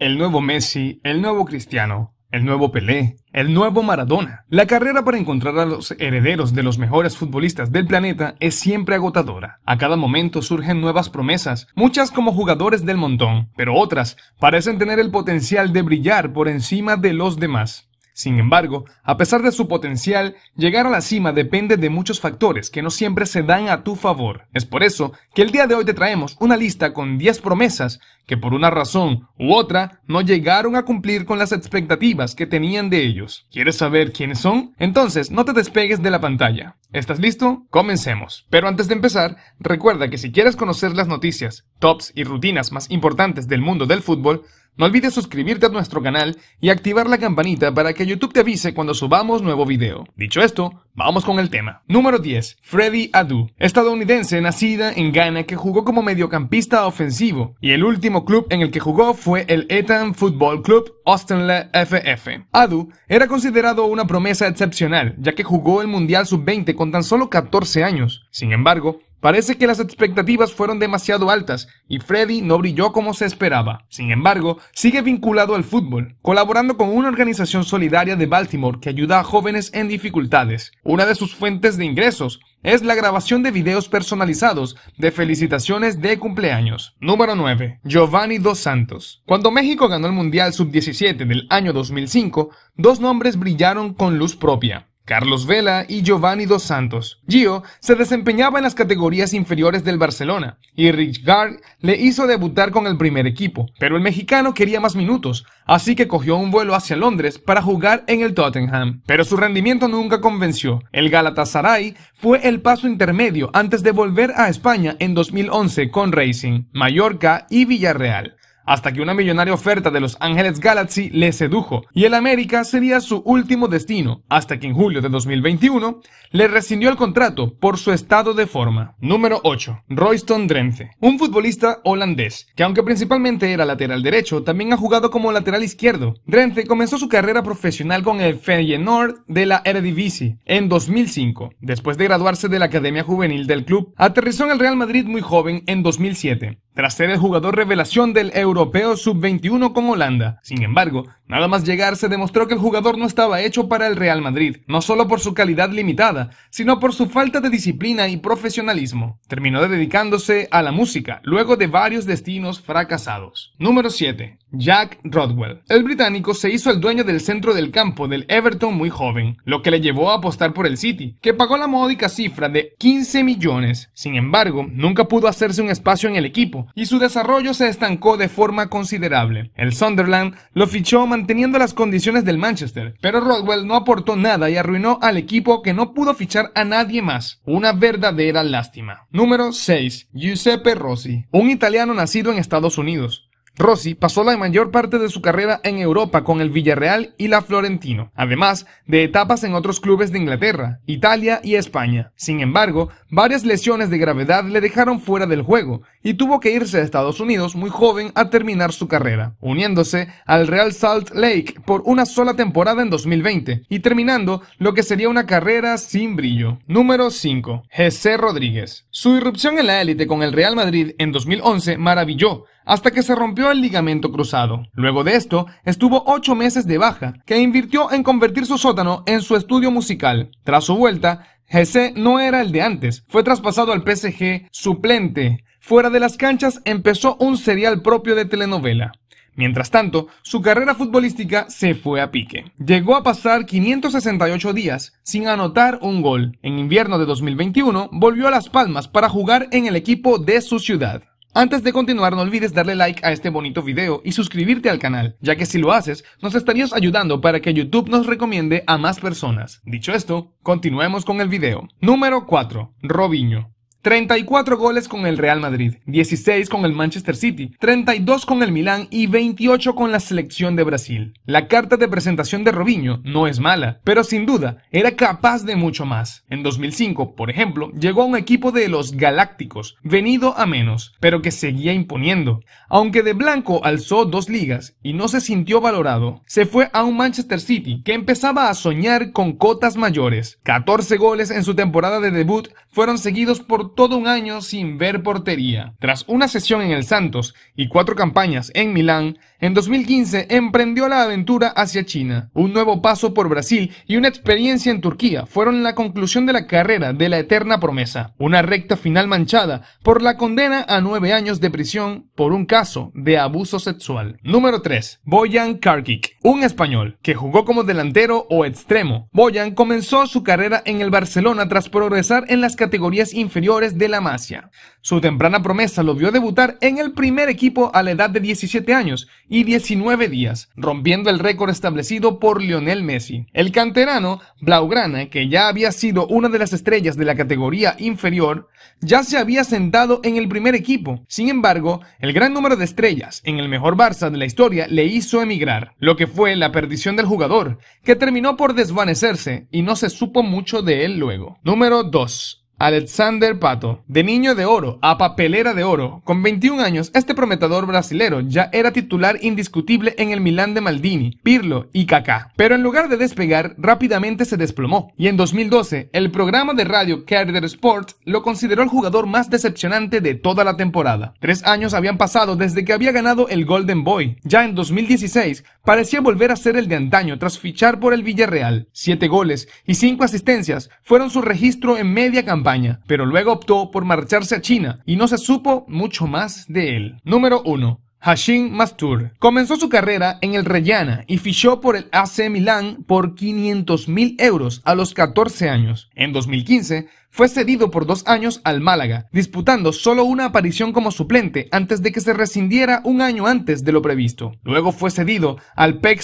El nuevo Messi, el nuevo Cristiano, el nuevo Pelé, el nuevo Maradona. La carrera para encontrar a los herederos de los mejores futbolistas del planeta es siempre agotadora. A cada momento surgen nuevas promesas, muchas como jugadores del montón, pero otras parecen tener el potencial de brillar por encima de los demás. Sin embargo, a pesar de su potencial, llegar a la cima depende de muchos factores que no siempre se dan a tu favor. Es por eso que el día de hoy te traemos una lista con 10 promesas que por una razón u otra no llegaron a cumplir con las expectativas que tenían de ellos. ¿Quieres saber quiénes son? Entonces no te despegues de la pantalla. ¿Estás listo? Comencemos. Pero antes de empezar, recuerda que si quieres conocer las noticias, tops y rutinas más importantes del mundo del fútbol, no olvides suscribirte a nuestro canal y activar la campanita para que YouTube te avise cuando subamos nuevo video. Dicho esto, vamos con el tema. Número 10. Freddy Adu, estadounidense nacida en Ghana que jugó como mediocampista ofensivo y el último club en el que jugó fue el Ethan Football Club Austinle FF. Adu era considerado una promesa excepcional ya que jugó el Mundial Sub-20 con tan solo 14 años. Sin embargo, Parece que las expectativas fueron demasiado altas y Freddy no brilló como se esperaba. Sin embargo, sigue vinculado al fútbol, colaborando con una organización solidaria de Baltimore que ayuda a jóvenes en dificultades. Una de sus fuentes de ingresos es la grabación de videos personalizados de felicitaciones de cumpleaños. Número 9. Giovanni Dos Santos. Cuando México ganó el Mundial Sub-17 del año 2005, dos nombres brillaron con luz propia. Carlos Vela y Giovanni Dos Santos. Gio se desempeñaba en las categorías inferiores del Barcelona y Rich Gard le hizo debutar con el primer equipo, pero el mexicano quería más minutos, así que cogió un vuelo hacia Londres para jugar en el Tottenham. Pero su rendimiento nunca convenció. El Galatasaray fue el paso intermedio antes de volver a España en 2011 con Racing, Mallorca y Villarreal hasta que una millonaria oferta de Los Angeles Galaxy le sedujo y el América sería su último destino, hasta que en julio de 2021 le rescindió el contrato por su estado de forma. Número 8. Royston Drenthe, un futbolista holandés, que aunque principalmente era lateral derecho, también ha jugado como lateral izquierdo. Drenthe comenzó su carrera profesional con el Feyenoord de la Eredivisie en 2005. Después de graduarse de la Academia Juvenil del club, aterrizó en el Real Madrid muy joven en 2007 tras ser el jugador revelación del europeo sub-21 con Holanda. Sin embargo, nada más llegar se demostró que el jugador no estaba hecho para el Real Madrid, no solo por su calidad limitada, sino por su falta de disciplina y profesionalismo. Terminó dedicándose a la música, luego de varios destinos fracasados. Número 7. Jack Rodwell. El británico se hizo el dueño del centro del campo del Everton muy joven, lo que le llevó a apostar por el City, que pagó la módica cifra de 15 millones. Sin embargo, nunca pudo hacerse un espacio en el equipo y su desarrollo se estancó de forma considerable. El Sunderland lo fichó manteniendo las condiciones del Manchester, pero Rodwell no aportó nada y arruinó al equipo que no pudo fichar a nadie más. Una verdadera lástima. Número 6. Giuseppe Rossi, un italiano nacido en Estados Unidos. Rossi pasó la mayor parte de su carrera en Europa con el Villarreal y la Florentino, además de etapas en otros clubes de Inglaterra, Italia y España. Sin embargo, varias lesiones de gravedad le dejaron fuera del juego y tuvo que irse a Estados Unidos muy joven a terminar su carrera, uniéndose al Real Salt Lake por una sola temporada en 2020 y terminando lo que sería una carrera sin brillo. Número 5. Jesse Rodríguez. Su irrupción en la élite con el Real Madrid en 2011 maravilló hasta que se rompió el ligamento cruzado. Luego de esto, estuvo ocho meses de baja, que invirtió en convertir su sótano en su estudio musical. Tras su vuelta, Jesse no era el de antes, fue traspasado al PSG suplente. Fuera de las canchas empezó un serial propio de telenovela. Mientras tanto, su carrera futbolística se fue a pique. Llegó a pasar 568 días sin anotar un gol. En invierno de 2021 volvió a Las Palmas para jugar en el equipo de su ciudad. Antes de continuar no olvides darle like a este bonito video y suscribirte al canal, ya que si lo haces nos estarías ayudando para que YouTube nos recomiende a más personas. Dicho esto, continuemos con el video. Número 4. Robiño. 34 goles con el Real Madrid, 16 con el Manchester City, 32 con el Milán y 28 con la selección de Brasil. La carta de presentación de Robinho no es mala, pero sin duda era capaz de mucho más. En 2005, por ejemplo, llegó a un equipo de los Galácticos, venido a menos, pero que seguía imponiendo. Aunque de blanco alzó dos ligas y no se sintió valorado, se fue a un Manchester City que empezaba a soñar con cotas mayores. 14 goles en su temporada de debut fueron seguidos por todo un año sin ver portería. Tras una sesión en el Santos y cuatro campañas en Milán, en 2015 emprendió la aventura hacia China. Un nuevo paso por Brasil y una experiencia en Turquía fueron la conclusión de la carrera de la eterna promesa. Una recta final manchada por la condena a nueve años de prisión por un caso de abuso sexual. Número 3. Boyan Karkik, un español que jugó como delantero o extremo. Boyan comenzó su carrera en el Barcelona tras progresar en las categorías inferiores de la Masia. Su temprana promesa lo vio debutar en el primer equipo a la edad de 17 años y 19 días, rompiendo el récord establecido por Lionel Messi. El canterano Blaugrana, que ya había sido una de las estrellas de la categoría inferior, ya se había sentado en el primer equipo. Sin embargo, el gran número de estrellas en el mejor Barça de la historia le hizo emigrar, lo que fue la perdición del jugador, que terminó por desvanecerse y no se supo mucho de él luego. Número 2. Alexander Pato, de niño de oro a papelera de oro, con 21 años, este prometedor brasilero ya era titular indiscutible en el Milán de Maldini, Pirlo y Kaká. Pero en lugar de despegar, rápidamente se desplomó. Y en 2012, el programa de radio Carter Sport lo consideró el jugador más decepcionante de toda la temporada. Tres años habían pasado desde que había ganado el Golden Boy. Ya en 2016, parecía volver a ser el de antaño tras fichar por el Villarreal. Siete goles y cinco asistencias fueron su registro en media campaña, pero luego optó por marcharse a China y no se supo mucho más de él. Número 1. Hashim Mastur comenzó su carrera en el Rellana y fichó por el AC Milan por 500.000 euros a los 14 años. En 2015 fue cedido por dos años al Málaga, disputando solo una aparición como suplente antes de que se rescindiera un año antes de lo previsto. Luego fue cedido al PEC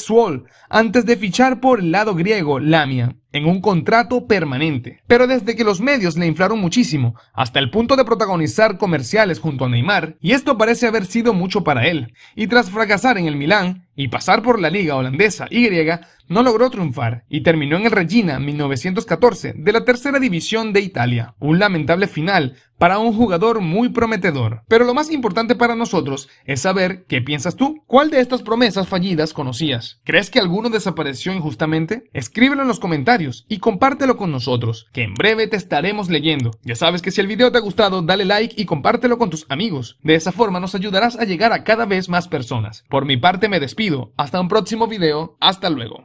antes de fichar por el lado griego Lamia en un contrato permanente. Pero desde que los medios le inflaron muchísimo, hasta el punto de protagonizar comerciales junto a Neymar, y esto parece haber sido mucho para él. Y tras fracasar en el Milán, y pasar por la liga holandesa y griega, no logró triunfar y terminó en el Regina 1914 de la tercera división de Italia. Un lamentable final para un jugador muy prometedor. Pero lo más importante para nosotros es saber qué piensas tú. ¿Cuál de estas promesas fallidas conocías? ¿Crees que alguno desapareció injustamente? Escríbelo en los comentarios y compártelo con nosotros, que en breve te estaremos leyendo. Ya sabes que si el video te ha gustado, dale like y compártelo con tus amigos. De esa forma nos ayudarás a llegar a cada vez más personas. Por mi parte me despido. Hasta un próximo video. Hasta luego.